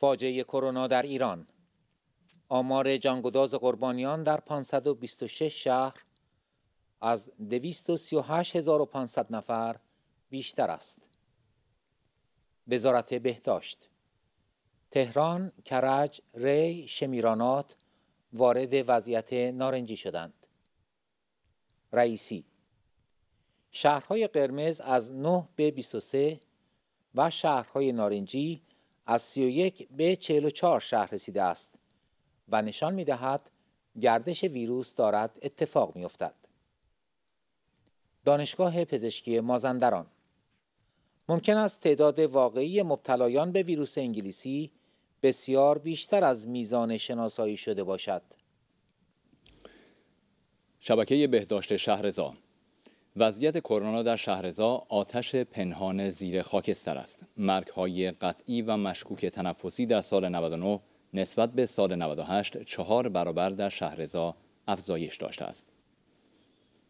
فاجعه کرونا در ایران آمار جانگداز قربانیان در 526 شهر از 238500 نفر بیشتر است. وزارت بهداشت تهران، کرج، ری، شمیرانات وارد وضعیت نارنجی شدند. رئیسی شهرهای قرمز از 9 به 23 و شهرهای نارنجی از 31 به 44 شهر رسیده است و نشان می دهد گردش ویروس دارد اتفاق می افتد. دانشگاه پزشکی مازندران ممکن است تعداد واقعی مبتلایان به ویروس انگلیسی بسیار بیشتر از میزان شناسایی شده باشد. شبکه بهداشت شهرزاد وضعیت کرونا در شهرزا آتش پنهان زیر خاکستر است. مرک های قطعی و مشکوک تنفسی در سال 99 نسبت به سال 98 چهار برابر در شهرزا افزایش داشته است.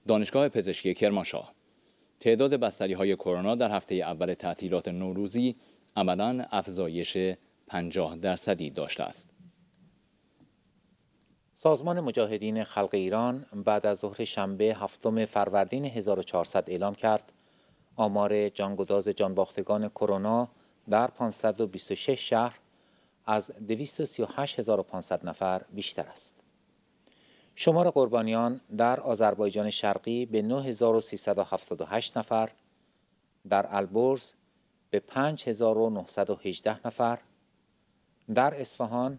دانشگاه پزشکی کرمانشاه تعداد بستری های کرونا در هفته اول تعطیلات نوروزی عملا افزایش 50 درصدی داشته است. سازمان مجاهدین خلق ایران بعد از ظهر شنبه هفتم فروردین 1400 اعلام کرد آمار جانگداز جانباختگان کرونا در 526 شهر از 238500 نفر بیشتر است. شمار قربانیان در آذربایجان شرقی به 9378 نفر، در البرز به 5918 نفر، در اصفهان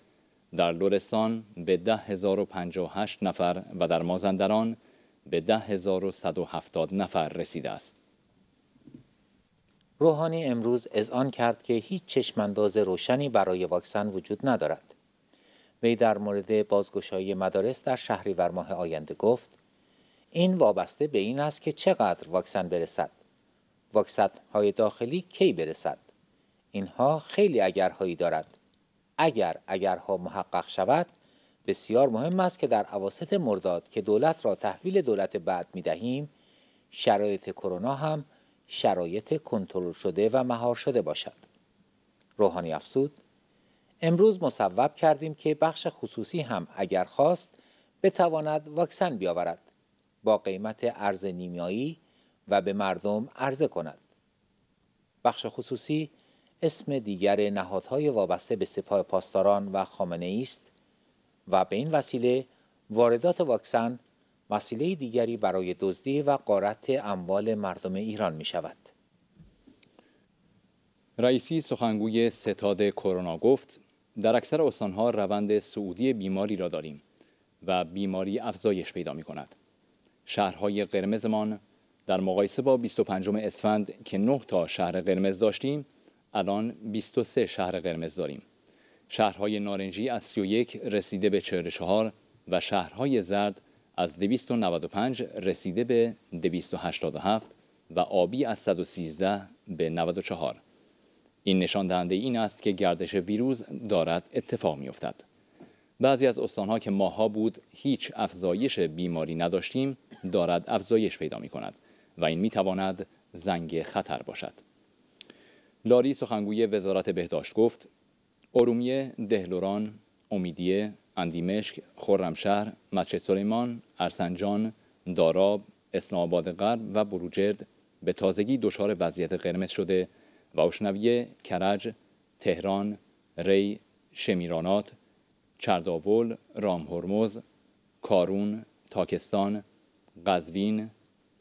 در لورستان به 10058 نفر و در مازندران به 10170 نفر رسیده است. روحانی امروز اذعان کرد که هیچ چشمانداز روشنی برای واکسن وجود ندارد. وی در مورد بازگشایی مدارس در شهری ماه آینده گفت این وابسته به این است که چقدر واکسن برسد. واکسن های داخلی کی برسد؟ اینها خیلی اگرهایی دارد. اگر اگرها محقق شود بسیار مهم است که در عواست مرداد که دولت را تحویل دولت بعد می دهیم شرایط کرونا هم شرایط کنترل شده و مهار شده باشد روحانی افسود امروز مصوب کردیم که بخش خصوصی هم اگر خواست بتواند واکسن بیاورد با قیمت ارز نیمیایی و به مردم عرضه کند بخش خصوصی اسم دیگر نهادهای وابسته به سپاه پاسداران و خامنه ای است و به این وسیله واردات واکسن وسیله دیگری برای دزدی و قارت اموال مردم ایران می شود. رئیسی سخنگوی ستاد کرونا گفت در اکثر استانها روند سعودی بیماری را داریم و بیماری افزایش پیدا می کند. شهرهای قرمزمان در مقایسه با 25 اسفند که 9 تا شهر قرمز داشتیم الان 23 شهر قرمز داریم شهرهای نارنجی از 31 رسیده به 44 و شهرهای زرد از 295 رسیده به 287 و آبی از 113 به 94 این نشان دهنده این است که گردش ویروس دارد اتفاق می افتد. بعضی از استانها که ماها بود هیچ افزایش بیماری نداشتیم دارد افزایش پیدا می کند و این می تواند زنگ خطر باشد. لاری سخنگوی وزارت بهداشت گفت ارومیه، دهلوران، امیدیه، اندیمشک، خرمشهر، مسجد سلیمان، ارسنجان، داراب، اسلام غرب و بروجرد به تازگی دچار وضعیت قرمز شده و اشنویه، کرج، تهران، ری، شمیرانات، چرداول، رام هرمز، کارون، تاکستان، قزوین،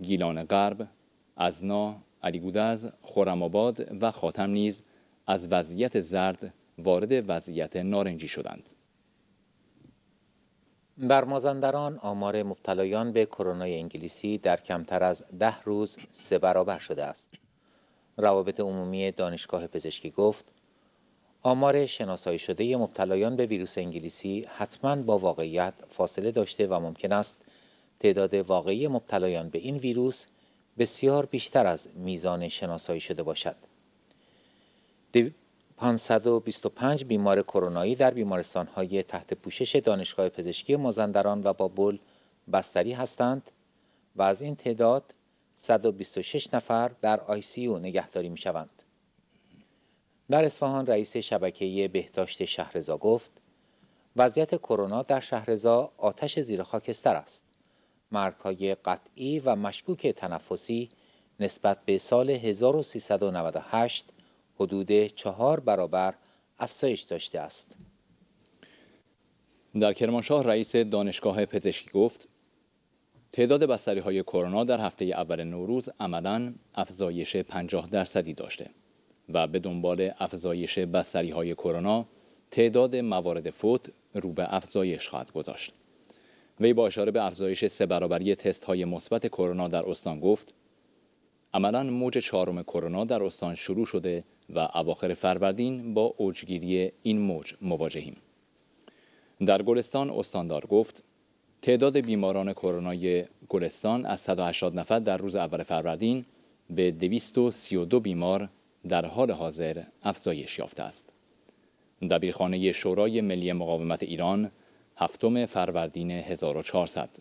گیلان غرب، ازنا، خورم آباد و خاتم نیز از وضعیت زرد وارد وضعیت نارنجی شدند. در مازندران آمار مبتلایان به کرونا انگلیسی در کمتر از ده روز سه برابر شده است. روابط عمومی دانشگاه پزشکی گفت آمار شناسایی شده مبتلایان به ویروس انگلیسی حتما با واقعیت فاصله داشته و ممکن است تعداد واقعی مبتلایان به این ویروس بسیار بیشتر از میزان شناسایی شده باشد 525 بیمار کرونایی در بیمارستان های تحت پوشش دانشگاه پزشکی مازندران و بابل بستری هستند و از این تعداد 126 نفر در آیسیو نگهداری می شوند. در اصفهان رئیس شبکه بهداشت شهرزا گفت وضعیت کرونا در شهرزا آتش زیر خاکستر است. مرگهای قطعی و مشکوک تنفسی نسبت به سال 1398 حدود چهار برابر افزایش داشته است. در کرمانشاه رئیس دانشگاه پزشکی گفت تعداد بستری های کرونا در هفته اول نوروز عملا افزایش 50 درصدی داشته و به دنبال افزایش بستری های کرونا تعداد موارد فوت رو به افزایش خواهد گذاشت. وی با اشاره به افزایش سه برابری تست های مثبت کرونا در استان گفت عملا موج چهارم کرونا در استان شروع شده و اواخر فروردین با اوجگیری این موج مواجهیم در گلستان استاندار گفت تعداد بیماران کرونای گلستان از 180 نفر در روز اول فروردین به 232 بیمار در حال حاضر افزایش یافته است. دبیرخانه شورای ملی مقاومت ایران هفتم فروردین 1400